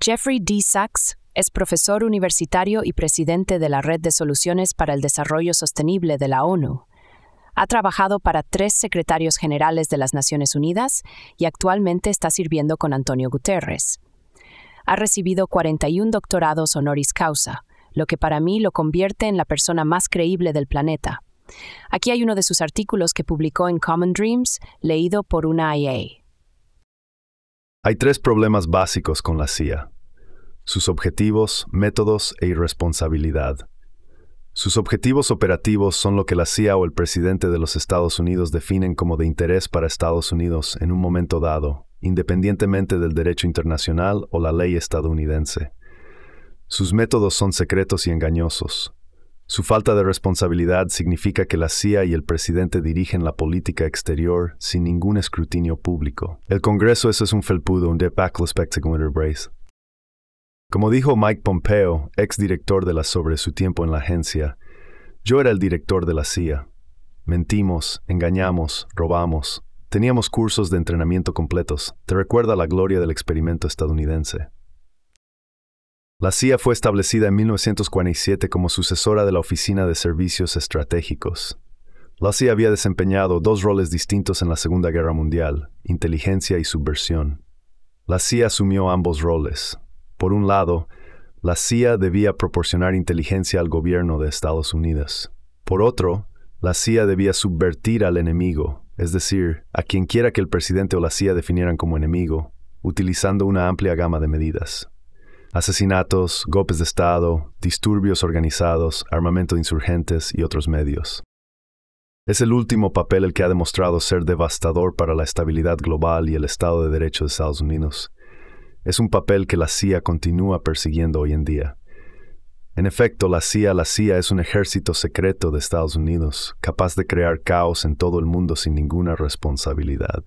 Jeffrey D. Sachs es profesor universitario y presidente de la Red de Soluciones para el Desarrollo Sostenible de la ONU. Ha trabajado para tres secretarios generales de las Naciones Unidas y actualmente está sirviendo con Antonio Guterres. Ha recibido 41 doctorados honoris causa, lo que para mí lo convierte en la persona más creíble del planeta. Aquí hay uno de sus artículos que publicó en Common Dreams, leído por una IA. Hay tres problemas básicos con la CIA. Sus objetivos, métodos e irresponsabilidad. Sus objetivos operativos son lo que la CIA o el presidente de los Estados Unidos definen como de interés para Estados Unidos en un momento dado, independientemente del derecho internacional o la ley estadounidense. Sus métodos son secretos y engañosos. Su falta de responsabilidad significa que la CIA y el presidente dirigen la política exterior sin ningún escrutinio público. El Congreso eso es un felpudo, un debacle spectacular brace. Como dijo Mike Pompeo, ex director de la sobre su tiempo en la agencia, yo era el director de la CIA. Mentimos, engañamos, robamos. Teníamos cursos de entrenamiento completos. Te recuerda la gloria del experimento estadounidense. La CIA fue establecida en 1947 como sucesora de la Oficina de Servicios Estratégicos. La CIA había desempeñado dos roles distintos en la Segunda Guerra Mundial, inteligencia y subversión. La CIA asumió ambos roles. Por un lado, la CIA debía proporcionar inteligencia al gobierno de Estados Unidos. Por otro, la CIA debía subvertir al enemigo, es decir, a quien quiera que el presidente o la CIA definieran como enemigo, utilizando una amplia gama de medidas asesinatos, golpes de Estado, disturbios organizados, armamento de insurgentes y otros medios. Es el último papel el que ha demostrado ser devastador para la estabilidad global y el Estado de Derecho de Estados Unidos. Es un papel que la CIA continúa persiguiendo hoy en día. En efecto, la CIA, la CIA es un ejército secreto de Estados Unidos, capaz de crear caos en todo el mundo sin ninguna responsabilidad.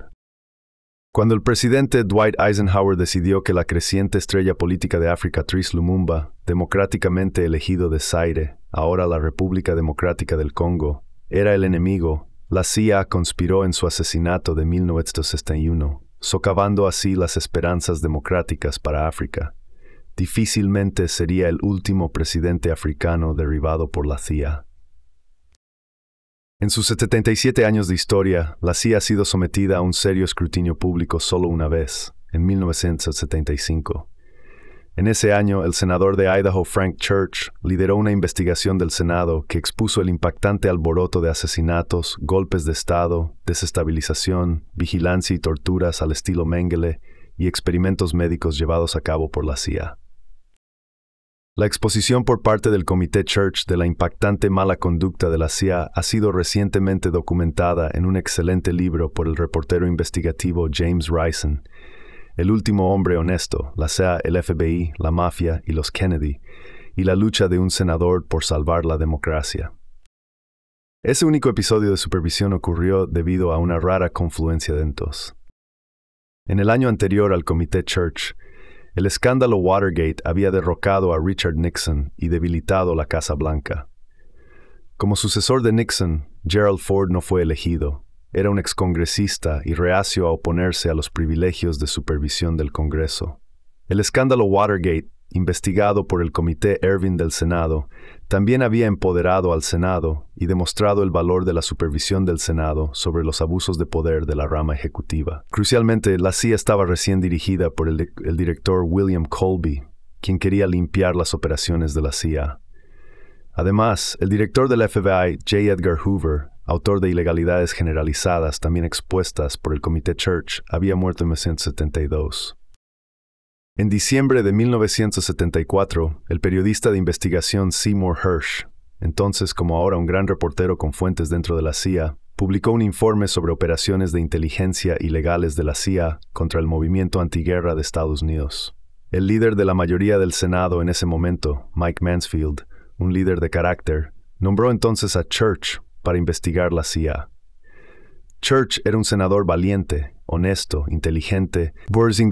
Cuando el presidente Dwight Eisenhower decidió que la creciente estrella política de África, Tris Lumumba, democráticamente elegido de Zaire, ahora la República Democrática del Congo, era el enemigo, la CIA conspiró en su asesinato de 1961, socavando así las esperanzas democráticas para África. Difícilmente sería el último presidente africano derribado por la CIA. En sus 77 años de historia, la CIA ha sido sometida a un serio escrutinio público solo una vez, en 1975. En ese año, el senador de Idaho Frank Church lideró una investigación del Senado que expuso el impactante alboroto de asesinatos, golpes de Estado, desestabilización, vigilancia y torturas al estilo Mengele y experimentos médicos llevados a cabo por la CIA. La exposición por parte del Comité Church de la impactante mala conducta de la CIA ha sido recientemente documentada en un excelente libro por el reportero investigativo James Rison, El último hombre honesto, la CIA, el FBI, la mafia y los Kennedy, y la lucha de un senador por salvar la democracia. Ese único episodio de supervisión ocurrió debido a una rara confluencia de entos. En el año anterior al Comité Church, el escándalo Watergate había derrocado a Richard Nixon y debilitado la Casa Blanca. Como sucesor de Nixon, Gerald Ford no fue elegido. Era un excongresista y reacio a oponerse a los privilegios de supervisión del Congreso. El escándalo Watergate, investigado por el Comité Irving del Senado, también había empoderado al Senado y demostrado el valor de la supervisión del Senado sobre los abusos de poder de la rama ejecutiva. Crucialmente, la CIA estaba recién dirigida por el, director William Colby, quien quería limpiar las operaciones de la CIA. Además, el director del FBI, J. Edgar Hoover, autor de ilegalidades generalizadas también expuestas por el Comité Church, había muerto en 1972. En diciembre de 1974, el periodista de investigación Seymour Hirsch, entonces como ahora un gran reportero con fuentes dentro de la CIA, publicó un informe sobre operaciones de inteligencia ilegales de la CIA contra el movimiento antiguerra de Estados Unidos. El líder de la mayoría del Senado en ese momento, Mike Mansfield, un líder de carácter, nombró entonces a Church para investigar la CIA. Church era un senador valiente, honesto, inteligente. en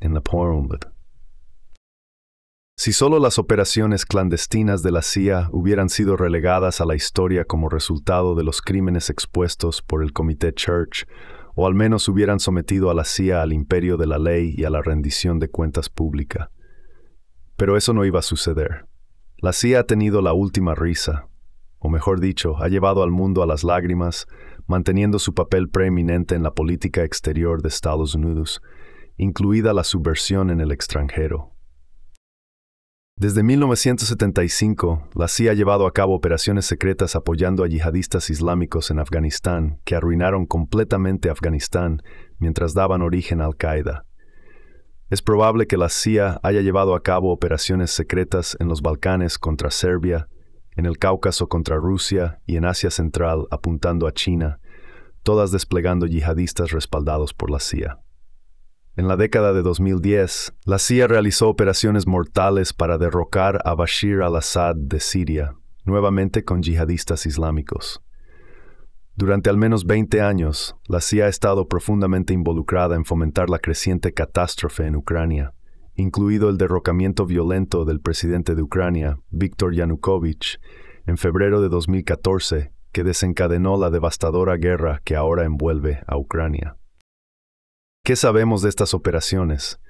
en la Si solo las operaciones clandestinas de la CIA hubieran sido relegadas a la historia como resultado de los crímenes expuestos por el Comité Church, o al menos hubieran sometido a la CIA al imperio de la ley y a la rendición de cuentas pública. Pero eso no iba a suceder. La CIA ha tenido la última risa, o mejor dicho, ha llevado al mundo a las lágrimas, manteniendo su papel preeminente en la política exterior de Estados Unidos, incluida la subversión en el extranjero. Desde 1975, la CIA ha llevado a cabo operaciones secretas apoyando a yihadistas islámicos en Afganistán, que arruinaron completamente Afganistán mientras daban origen a Al-Qaeda. Es probable que la CIA haya llevado a cabo operaciones secretas en los Balcanes contra Serbia, en el Cáucaso contra Rusia y en Asia Central apuntando a China, todas desplegando yihadistas respaldados por la CIA. En la década de 2010, la CIA realizó operaciones mortales para derrocar a Bashir al-Assad de Siria, nuevamente con yihadistas islámicos. Durante al menos 20 años, la CIA ha estado profundamente involucrada en fomentar la creciente catástrofe en Ucrania incluido el derrocamiento violento del presidente de Ucrania, Viktor Yanukovych, en febrero de 2014, que desencadenó la devastadora guerra que ahora envuelve a Ucrania. ¿Qué sabemos de estas operaciones?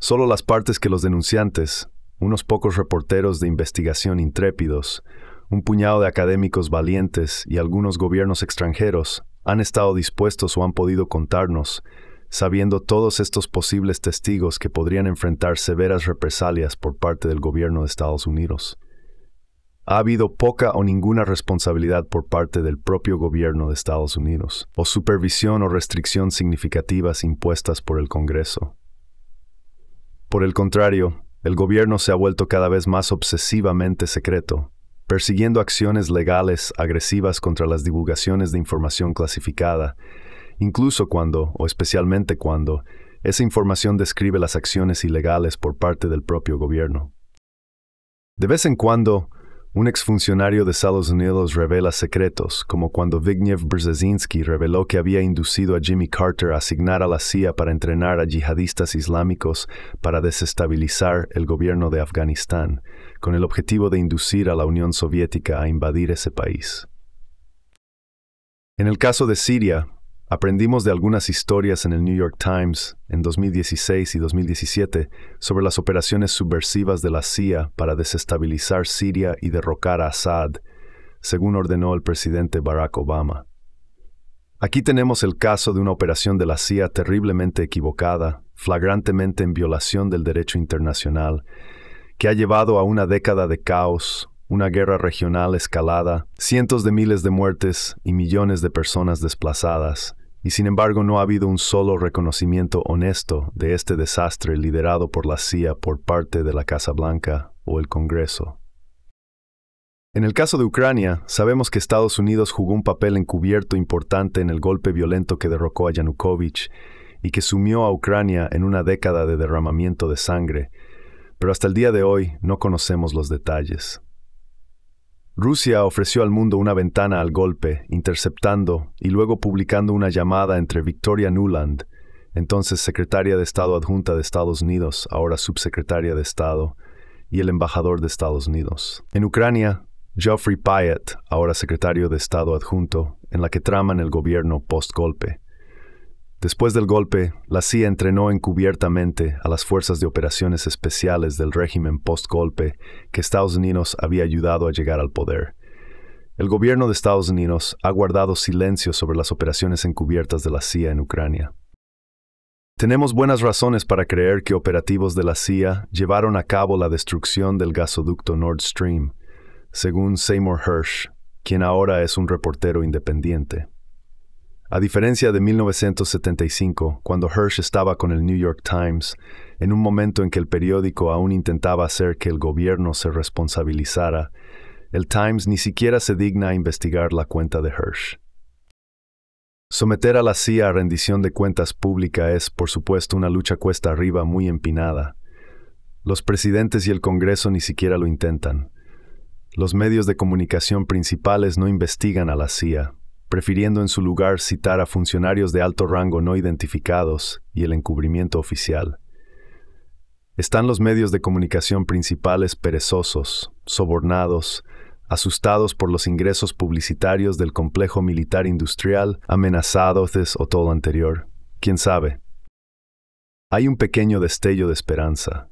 Solo las partes que los denunciantes, unos pocos reporteros de investigación intrépidos, un puñado de académicos valientes y algunos gobiernos extranjeros han estado dispuestos o han podido contarnos sabiendo todos estos posibles testigos que podrían enfrentar severas represalias por parte del gobierno de Estados Unidos. Ha habido poca o ninguna responsabilidad por parte del propio gobierno de Estados Unidos, o supervisión o restricción significativas impuestas por el Congreso. Por el contrario, el gobierno se ha vuelto cada vez más obsesivamente secreto, persiguiendo acciones legales agresivas contra las divulgaciones de información clasificada, incluso cuando, o especialmente cuando, esa información describe las acciones ilegales por parte del propio gobierno. De vez en cuando, un exfuncionario de Estados Unidos revela secretos, como cuando Vignev Brzezinski reveló que había inducido a Jimmy Carter a asignar a la CIA para entrenar a yihadistas islámicos para desestabilizar el gobierno de Afganistán, con el objetivo de inducir a la Unión Soviética a invadir ese país. En el caso de Siria, Aprendimos de algunas historias en el New York Times en 2016 y 2017 sobre las operaciones subversivas de la CIA para desestabilizar Siria y derrocar a Assad, según ordenó el presidente Barack Obama. Aquí tenemos el caso de una operación de la CIA terriblemente equivocada, flagrantemente en violación del derecho internacional, que ha llevado a una década de caos, una guerra regional escalada, cientos de miles de muertes y millones de personas desplazadas, y sin embargo no ha habido un solo reconocimiento honesto de este desastre liderado por la CIA por parte de la Casa Blanca o el Congreso. En el caso de Ucrania, sabemos que Estados Unidos jugó un papel encubierto importante en el golpe violento que derrocó a Yanukovych y que sumió a Ucrania en una década de derramamiento de sangre, pero hasta el día de hoy no conocemos los detalles. Rusia ofreció al mundo una ventana al golpe, interceptando y luego publicando una llamada entre Victoria Nuland, entonces secretaria de Estado adjunta de Estados Unidos, ahora subsecretaria de Estado, y el embajador de Estados Unidos. En Ucrania, Geoffrey Pyatt, ahora secretario de Estado adjunto, en la que traman el gobierno post-golpe. Después del golpe, la CIA entrenó encubiertamente a las fuerzas de operaciones especiales del régimen post-golpe que Estados Unidos había ayudado a llegar al poder. El gobierno de Estados Unidos ha guardado silencio sobre las operaciones encubiertas de la CIA en Ucrania. Tenemos buenas razones para creer que operativos de la CIA llevaron a cabo la destrucción del gasoducto Nord Stream, según Seymour Hirsch, quien ahora es un reportero independiente. A diferencia de 1975, cuando Hirsch estaba con el New York Times, en un momento en que el periódico aún intentaba hacer que el gobierno se responsabilizara, el Times ni siquiera se digna a investigar la cuenta de Hirsch. Someter a la CIA a rendición de cuentas pública es, por supuesto, una lucha cuesta arriba muy empinada. Los presidentes y el Congreso ni siquiera lo intentan. Los medios de comunicación principales no investigan a la CIA, prefiriendo en su lugar citar a funcionarios de alto rango no identificados y el encubrimiento oficial. Están los medios de comunicación principales perezosos, sobornados, asustados por los ingresos publicitarios del complejo militar industrial amenazados o todo anterior. ¿Quién sabe? Hay un pequeño destello de esperanza.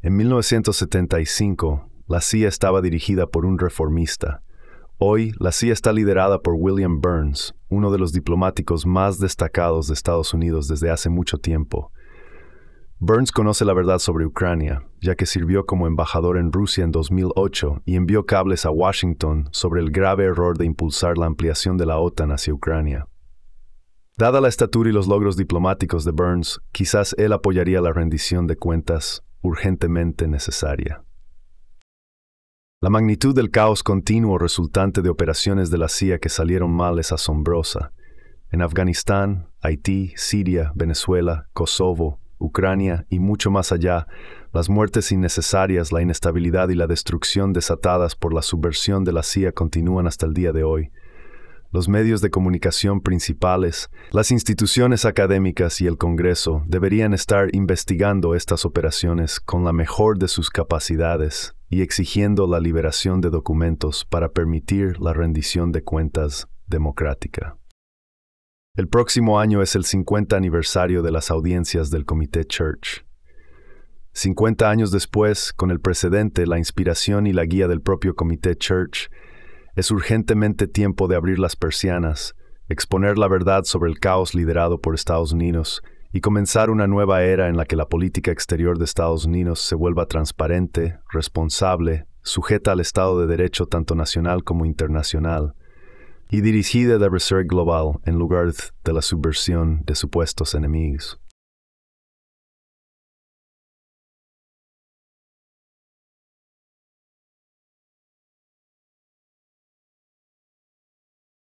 En 1975, la CIA estaba dirigida por un reformista, Hoy, la CIA está liderada por William Burns, uno de los diplomáticos más destacados de Estados Unidos desde hace mucho tiempo. Burns conoce la verdad sobre Ucrania, ya que sirvió como embajador en Rusia en 2008 y envió cables a Washington sobre el grave error de impulsar la ampliación de la OTAN hacia Ucrania. Dada la estatura y los logros diplomáticos de Burns, quizás él apoyaría la rendición de cuentas urgentemente necesaria. La magnitud del caos continuo resultante de operaciones de la CIA que salieron mal es asombrosa. En Afganistán, Haití, Siria, Venezuela, Kosovo, Ucrania y mucho más allá, las muertes innecesarias, la inestabilidad y la destrucción desatadas por la subversión de la CIA continúan hasta el día de hoy los medios de comunicación principales, las instituciones académicas y el Congreso deberían estar investigando estas operaciones con la mejor de sus capacidades y exigiendo la liberación de documentos para permitir la rendición de cuentas democrática. El próximo año es el 50 aniversario de las audiencias del Comité Church. 50 años después, con el precedente, la inspiración y la guía del propio Comité Church, es urgentemente tiempo de abrir las persianas, exponer la verdad sobre el caos liderado por Estados Unidos y comenzar una nueva era en la que la política exterior de Estados Unidos se vuelva transparente, responsable, sujeta al Estado de Derecho tanto nacional como internacional, y dirigida de resolver global en lugar de la subversión de supuestos enemigos.